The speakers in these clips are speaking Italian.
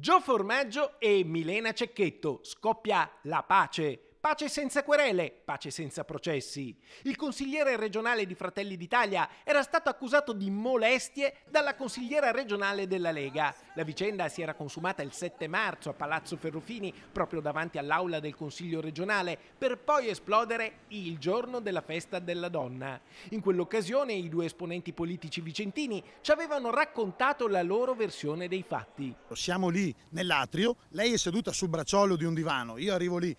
Gio Formaggio e Milena Cecchetto scoppia la pace pace senza querele, pace senza processi. Il consigliere regionale di Fratelli d'Italia era stato accusato di molestie dalla consigliera regionale della Lega. La vicenda si era consumata il 7 marzo a Palazzo Ferrufini, proprio davanti all'aula del Consiglio regionale, per poi esplodere il giorno della festa della donna. In quell'occasione i due esponenti politici vicentini ci avevano raccontato la loro versione dei fatti. Siamo lì nell'atrio, lei è seduta sul bracciolo di un divano, io arrivo lì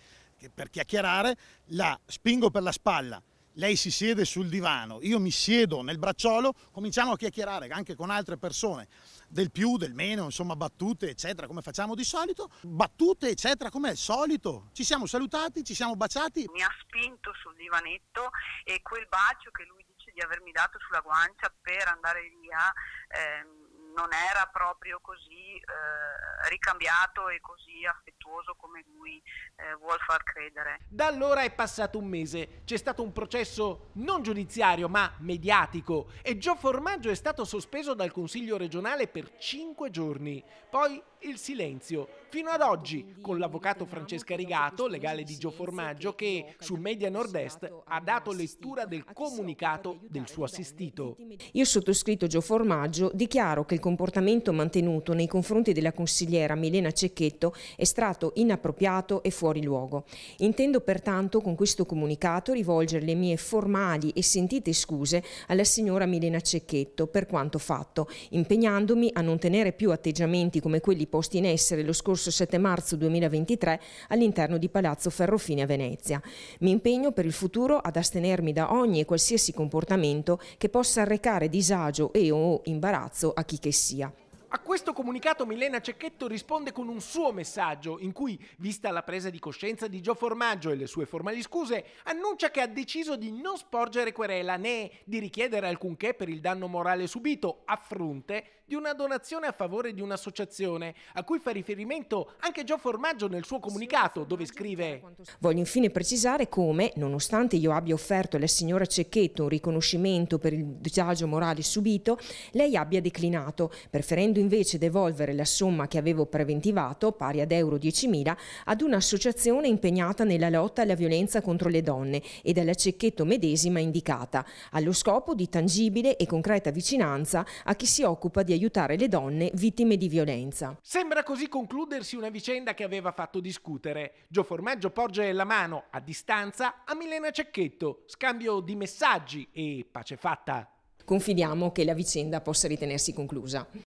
per chiacchierare, la spingo per la spalla, lei si siede sul divano, io mi siedo nel bracciolo, cominciamo a chiacchierare anche con altre persone, del più, del meno, insomma battute eccetera, come facciamo di solito, battute eccetera, come al solito, ci siamo salutati, ci siamo baciati. Mi ha spinto sul divanetto e quel bacio che lui dice di avermi dato sulla guancia per andare via... Ehm non era proprio così eh, ricambiato e così affettuoso come lui eh, vuol far credere. Da allora è passato un mese, c'è stato un processo non giudiziario ma mediatico e Gio Formaggio è stato sospeso dal Consiglio regionale per cinque giorni. Poi il silenzio, fino ad oggi, con l'avvocato Francesca Rigato, legale di Gio Formaggio, che su Media Nord-Est ha dato lettura del comunicato del suo assistito. Io sottoscritto Gio Formaggio dichiaro che il comportamento mantenuto nei confronti della consigliera Milena Cecchetto è stato inappropriato e fuori luogo. Intendo pertanto con questo comunicato rivolgere le mie formali e sentite scuse alla signora Milena Cecchetto per quanto fatto, impegnandomi a non tenere più atteggiamenti come quelli posti in essere lo scorso 7 marzo 2023 all'interno di Palazzo Ferrofine a Venezia. Mi impegno per il futuro ad astenermi da ogni e qualsiasi comportamento che possa arrecare disagio e o imbarazzo a chi che l'anoressia. A questo comunicato Milena Cecchetto risponde con un suo messaggio in cui, vista la presa di coscienza di Gio Formaggio e le sue formali scuse, annuncia che ha deciso di non sporgere querela né di richiedere alcunché per il danno morale subito a fronte di una donazione a favore di un'associazione a cui fa riferimento anche Gio Formaggio nel suo comunicato dove scrive Voglio infine precisare come, nonostante io abbia offerto alla signora Cecchetto un riconoscimento per il disagio morale subito, lei abbia declinato, preferendo invece devolvere la somma che avevo preventivato, pari ad euro 10.000, ad un'associazione impegnata nella lotta alla violenza contro le donne e dalla Cecchetto medesima indicata, allo scopo di tangibile e concreta vicinanza a chi si occupa di aiutare le donne vittime di violenza. Sembra così concludersi una vicenda che aveva fatto discutere. Gio Formaggio porge la mano a distanza a Milena Cecchetto, scambio di messaggi e pace fatta. Confidiamo che la vicenda possa ritenersi conclusa.